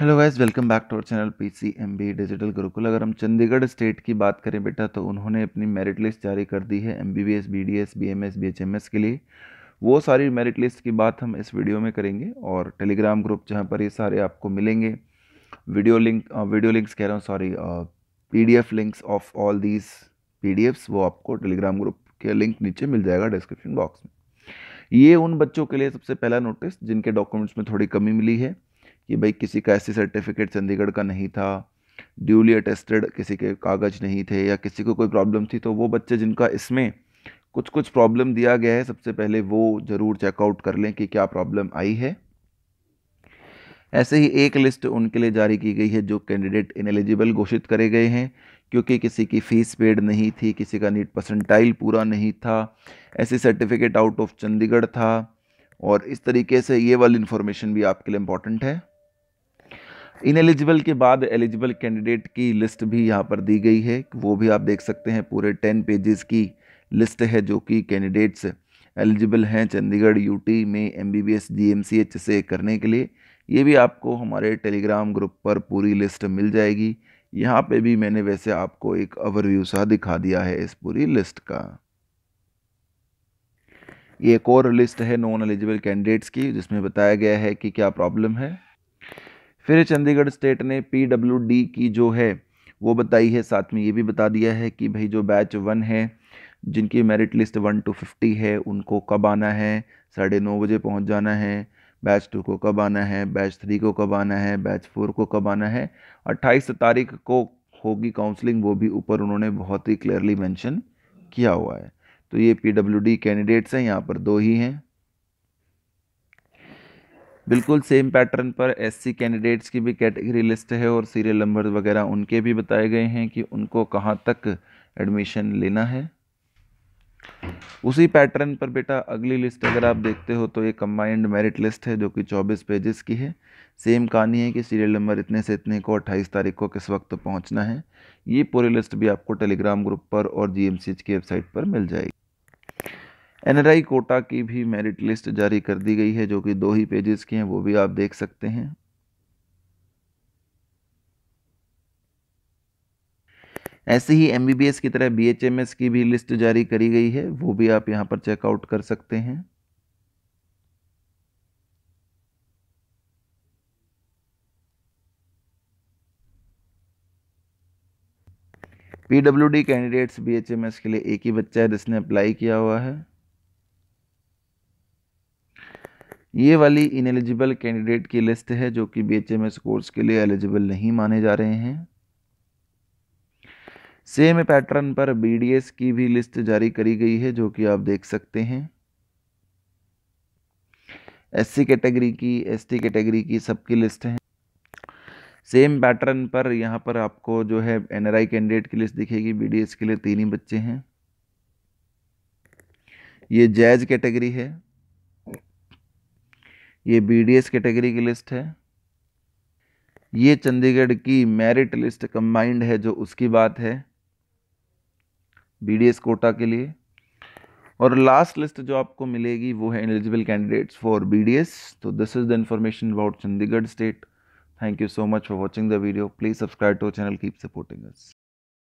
hello guys welcome back to our channel PCMB digital Gurukul अगर हम Chandigarh state की बात करें बेटा तो उन्होंने अपनी मेरिट लिस्ट जारी कर दी है एमबीबीएस बीडीएस बीएमएस बीएचएमएस के लिए वो सारी मेरिट लिस्ट की बात हम इस वीडियो में करेंगे और टेलीग्राम ग्रुप जहाँ पर ये सारे आपको मिलेंगे वीडियो लिंक वीडियो लिंक्स कह रहा हूँ sorry P links of all these P वो आपको टेलीग्राम ग्रुप के लिंक नीचे मिल जाएगा डिस्क्रिप्शन बॉक्स में ये उन बच्चों के लिए सबसे पहला नोटिस जिनके डॉक्यूमेंट्स में थोड़ी कमी मिली है कि भाई किसी का ऐसी सर्टिफिकेट चंडीगढ़ का नहीं था ड्यूली अटेस्टेड किसी के कागज़ नहीं थे या किसी को कोई प्रॉब्लम थी तो वो बच्चे जिनका इसमें कुछ कुछ प्रॉब्लम दिया गया है सबसे पहले वो ज़रूर चेकआउट कर लें कि क्या प्रॉब्लम आई है ऐसे ही एक लिस्ट उनके लिए जारी की गई है जो कैंडिडेट इनएलिजिबल घोषित करे गए हैं क्योंकि किसी की फ़ीस पेड नहीं थी किसी का नीट परसेंटाइल पूरा नहीं था ऐसे सर्टिफिकेट आउट ऑफ चंडीगढ़ था और इस तरीके से ये वाली इन्फॉर्मेशन भी आपके लिए इम्पॉर्टेंट है इनएलिजिबल के बाद एलिजिबल कैंडिडेट की लिस्ट भी यहाँ पर दी गई है वो भी आप देख सकते हैं पूरे टेन पेजेस की लिस्ट है जो कि कैंडिडेट्स एलिजिबल हैं चंडीगढ़ यूटी में M B B S G M C H से करने के लिए ये भी आपको हमारे टेलीग्राम ग्रुप पर पूरी लिस्ट मिल जाएगी यहाँ पे भी मैंने वैसे आपको एक ओवरव्यू सा दिखा दिया है इस पूरी लिस्ट का ये एक और लिस्ट है नॉन एलिजिबल कैंडिडेट्स की जिसमें बताया गया है कि क्या प्रॉब्लम है फिर चंडीगढ़ स्टेट ने पी की जो है वो बताई है साथ में ये भी बता दिया है कि भाई जो बैच वन है जिनकी merit list one two fifty है उनको कब आना है साढ़े नौ बजे पहुंच जाना है बैच टू को कब आना है बैच थ्री को कब आना है बैच फोर को कब आना है अट्ठाईस तारीख को होगी काउंसलिंग वो भी ऊपर उन्होंने बहुत ही क्लियरली मैंशन किया हुआ है तो ये पी कैंडिडेट्स हैं यहाँ पर दो ही हैं बिल्कुल सेम पैटर्न पर एससी कैंडिडेट्स की भी कैटेगरी लिस्ट है और सीरियल नंबर वगैरह उनके भी बताए गए हैं कि उनको कहाँ तक एडमिशन लेना है उसी पैटर्न पर बेटा अगली लिस्ट अगर आप देखते हो तो ये कम्बाइंड मेरिट लिस्ट है जो कि 24 पेजेस की है सेम कहानी है कि सीरियल नंबर इतने से इतने को 28 तारीख को किस वक्त पहुंचना है ये पूरी लिस्ट भी आपको टेलीग्राम ग्रुप पर और जी की वेबसाइट पर मिल जाएगी एनआरआई कोटा की भी मेरिट लिस्ट जारी कर दी गई है जो कि दो ही पेजेस की हैं वो भी आप देख सकते हैं ऐसे ही एम की तरह बी की भी लिस्ट जारी करी गई है वो भी आप यहाँ पर चेकआउट कर सकते हैं पीडब्ल्यूडी कैंडिडेट्स बीएचएमएस के लिए एक ही बच्चा है जिसने अप्लाई किया हुआ है ये वाली इनएलिजिबल कैंडिडेट की लिस्ट है जो कि B H M S course के लिए एलिजिबल नहीं माने जा रहे हैं सेम पैटर्न पर बी डी एस की भी लिस्ट जारी करी गई है जो कि आप देख सकते हैं एस सी कैटेगरी की एस टी कैटेगरी की सबकी लिस्ट है सेम पैटर्न पर यहाँ पर आपको जो है एनआरआई कैंडिडेट की लिस्ट दिखेगी बीडीएस के लिए तीन ही बच्चे हैं ये जैज कैटेगरी है ये बीडीएस कैटेगरी की लिस्ट है ये चंडीगढ़ की मेरिट लिस्ट कंबाइंड है जो उसकी बात है बीडीएस कोटा के लिए और लास्ट लिस्ट जो आपको मिलेगी वो है एलिजिबल कैंडिडेट्स फॉर बीडीएस तो this is the information about Chandigarh state thank you so much for watching the video please subscribe to channel keep supporting us